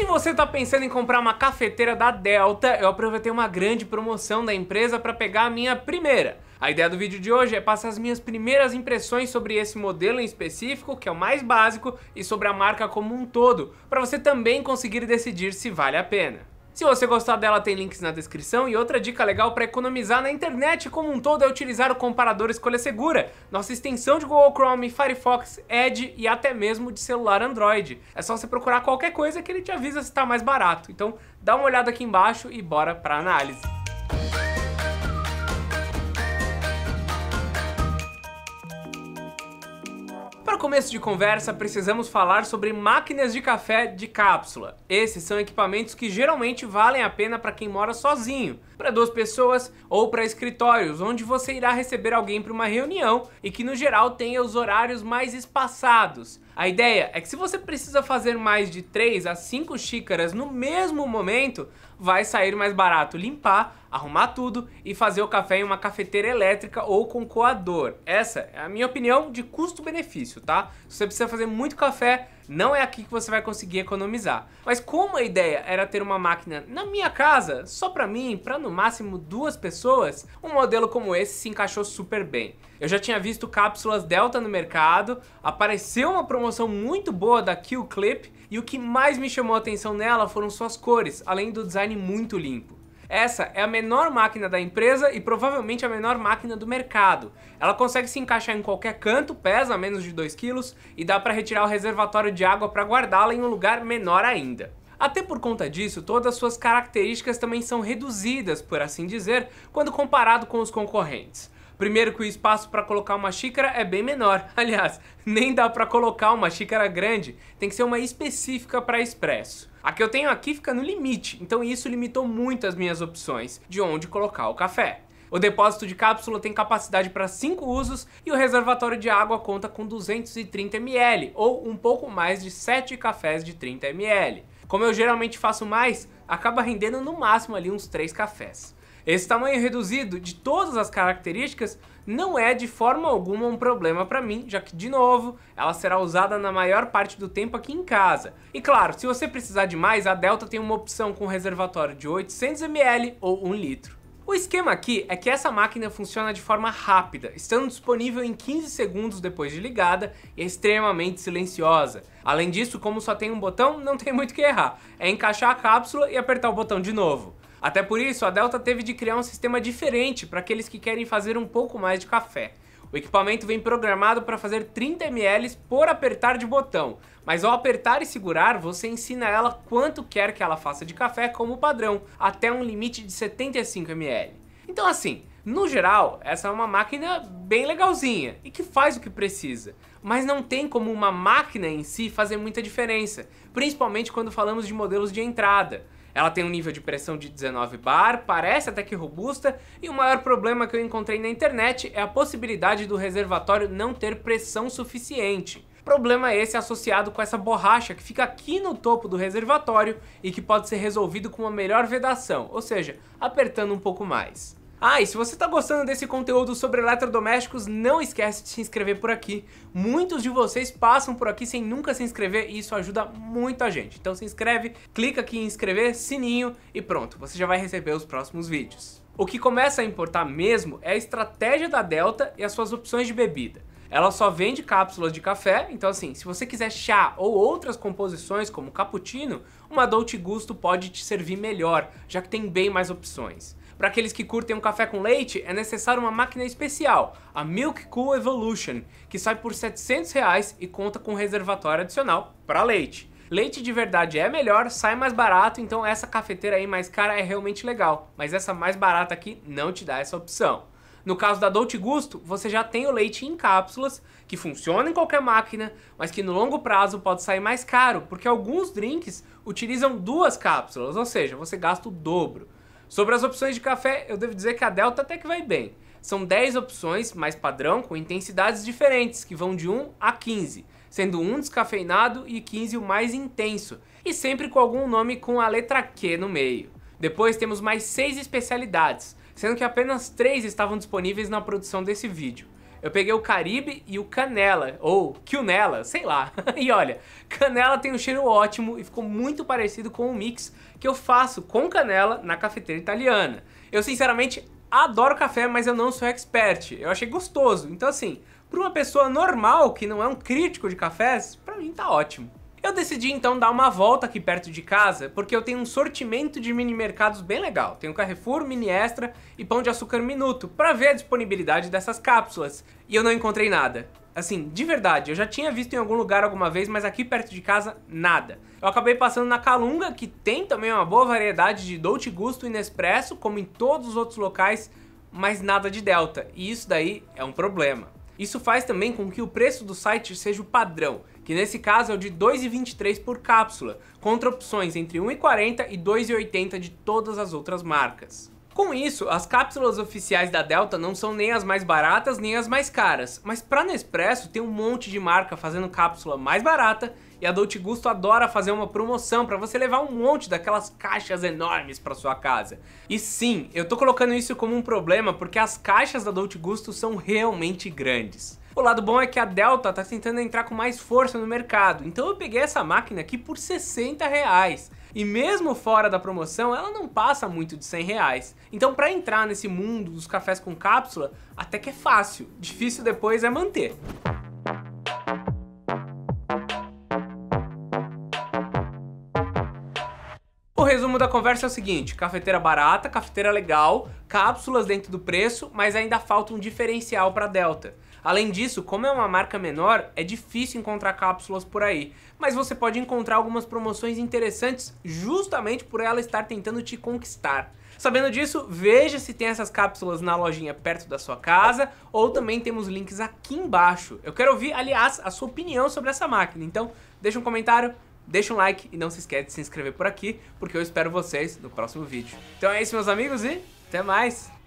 Se você está pensando em comprar uma cafeteira da Delta, eu aproveitei uma grande promoção da empresa para pegar a minha primeira. A ideia do vídeo de hoje é passar as minhas primeiras impressões sobre esse modelo em específico, que é o mais básico, e sobre a marca como um todo, para você também conseguir decidir se vale a pena. Se você gostar dela, tem links na descrição. E outra dica legal para economizar na internet como um todo é utilizar o comparador escolha segura, nossa extensão de Google Chrome, Firefox, Edge e até mesmo de celular Android. É só você procurar qualquer coisa que ele te avisa se está mais barato. Então dá uma olhada aqui embaixo e bora para análise. começo de conversa, precisamos falar sobre máquinas de café de cápsula. Esses são equipamentos que geralmente valem a pena para quem mora sozinho, para duas pessoas ou para escritórios, onde você irá receber alguém para uma reunião e que no geral tenha os horários mais espaçados. A ideia é que se você precisa fazer mais de 3 a 5 xícaras no mesmo momento, vai sair mais barato limpar, arrumar tudo e fazer o café em uma cafeteira elétrica ou com coador. Essa é a minha opinião de custo-benefício, tá? Se você precisa fazer muito café, não é aqui que você vai conseguir economizar. Mas como a ideia era ter uma máquina na minha casa, só para mim, para no máximo duas pessoas, um modelo como esse se encaixou super bem. Eu já tinha visto cápsulas Delta no mercado, apareceu uma promoção muito boa da Q-Clip e o que mais me chamou a atenção nela foram suas cores, além do design muito limpo. Essa é a menor máquina da empresa e provavelmente a menor máquina do mercado. Ela consegue se encaixar em qualquer canto, pesa menos de 2 kg e dá para retirar o reservatório de água para guardá-la em um lugar menor ainda. Até por conta disso, todas suas características também são reduzidas, por assim dizer, quando comparado com os concorrentes. Primeiro que o espaço para colocar uma xícara é bem menor. Aliás, nem dá para colocar uma xícara grande, tem que ser uma específica para expresso. A que eu tenho aqui fica no limite, então isso limitou muito as minhas opções de onde colocar o café. O depósito de cápsula tem capacidade para 5 usos e o reservatório de água conta com 230 ml, ou um pouco mais de 7 cafés de 30 ml. Como eu geralmente faço mais, acaba rendendo no máximo ali uns 3 cafés. Esse tamanho reduzido de todas as características não é de forma alguma um problema para mim, já que, de novo, ela será usada na maior parte do tempo aqui em casa. E claro, se você precisar de mais, a Delta tem uma opção com reservatório de 800ml ou 1 litro. O esquema aqui é que essa máquina funciona de forma rápida, estando disponível em 15 segundos depois de ligada e é extremamente silenciosa. Além disso, como só tem um botão, não tem muito o que errar, é encaixar a cápsula e apertar o botão de novo. Até por isso, a Delta teve de criar um sistema diferente para aqueles que querem fazer um pouco mais de café. O equipamento vem programado para fazer 30 ml por apertar de botão, mas ao apertar e segurar, você ensina ela quanto quer que ela faça de café como padrão, até um limite de 75 ml. Então assim, no geral, essa é uma máquina bem legalzinha e que faz o que precisa, mas não tem como uma máquina em si fazer muita diferença, principalmente quando falamos de modelos de entrada. Ela tem um nível de pressão de 19 bar, parece até que robusta, e o maior problema que eu encontrei na internet é a possibilidade do reservatório não ter pressão suficiente. Problema esse associado com essa borracha que fica aqui no topo do reservatório e que pode ser resolvido com uma melhor vedação, ou seja, apertando um pouco mais. Ah, e se você está gostando desse conteúdo sobre eletrodomésticos, não esquece de se inscrever por aqui. Muitos de vocês passam por aqui sem nunca se inscrever e isso ajuda muito a gente. Então se inscreve, clica aqui em inscrever, sininho e pronto, você já vai receber os próximos vídeos. O que começa a importar mesmo é a estratégia da Delta e as suas opções de bebida. Ela só vende cápsulas de café, então assim, se você quiser chá ou outras composições como cappuccino, uma Dolce Gusto pode te servir melhor, já que tem bem mais opções. Para aqueles que curtem um café com leite, é necessário uma máquina especial, a Milk Cool Evolution, que sai por 700 reais e conta com reservatório adicional para leite. Leite de verdade é melhor, sai mais barato, então essa cafeteira aí mais cara é realmente legal, mas essa mais barata aqui não te dá essa opção. No caso da Dolce Gusto, você já tem o leite em cápsulas, que funciona em qualquer máquina, mas que no longo prazo pode sair mais caro, porque alguns drinks utilizam duas cápsulas, ou seja, você gasta o dobro. Sobre as opções de café, eu devo dizer que a Delta até que vai bem. São 10 opções, mais padrão, com intensidades diferentes, que vão de 1 a 15, sendo 1 descafeinado e 15 o mais intenso, e sempre com algum nome com a letra Q no meio. Depois temos mais 6 especialidades, sendo que apenas 3 estavam disponíveis na produção desse vídeo. Eu peguei o Caribe e o Canela, ou Quilnela, sei lá. e olha, canela tem um cheiro ótimo e ficou muito parecido com o mix que eu faço com canela na cafeteira italiana. Eu sinceramente adoro café, mas eu não sou expert. Eu achei gostoso. Então assim, para uma pessoa normal que não é um crítico de cafés, para mim tá ótimo. Eu decidi então dar uma volta aqui perto de casa, porque eu tenho um sortimento de mini mercados bem legal. Tenho Carrefour, Mini Extra e Pão de Açúcar Minuto, para ver a disponibilidade dessas cápsulas. E eu não encontrei nada. Assim, de verdade, eu já tinha visto em algum lugar alguma vez, mas aqui perto de casa, nada. Eu acabei passando na Calunga, que tem também uma boa variedade de Dolce Gusto e Nespresso, como em todos os outros locais, mas nada de Delta. E isso daí é um problema. Isso faz também com que o preço do site seja o padrão que nesse caso é o de 2,23 por cápsula, contra opções entre 1,40 e 2,80 de todas as outras marcas. Com isso, as cápsulas oficiais da Delta não são nem as mais baratas nem as mais caras, mas para Nespresso tem um monte de marca fazendo cápsula mais barata e a Dolce Gusto adora fazer uma promoção para você levar um monte daquelas caixas enormes para sua casa. E sim, eu tô colocando isso como um problema porque as caixas da Dolce Gusto são realmente grandes. O lado bom é que a Delta está tentando entrar com mais força no mercado, então eu peguei essa máquina aqui por 60 reais. E mesmo fora da promoção, ela não passa muito de 100 reais. Então para entrar nesse mundo dos cafés com cápsula, até que é fácil, difícil depois é manter. resumo da conversa é o seguinte, cafeteira barata, cafeteira legal, cápsulas dentro do preço, mas ainda falta um diferencial para Delta. Além disso, como é uma marca menor, é difícil encontrar cápsulas por aí, mas você pode encontrar algumas promoções interessantes justamente por ela estar tentando te conquistar. Sabendo disso, veja se tem essas cápsulas na lojinha perto da sua casa ou também temos links aqui embaixo. Eu quero ouvir, aliás, a sua opinião sobre essa máquina, então deixa um comentário, deixa um like e não se esquece de se inscrever por aqui, porque eu espero vocês no próximo vídeo. Então é isso, meus amigos, e até mais!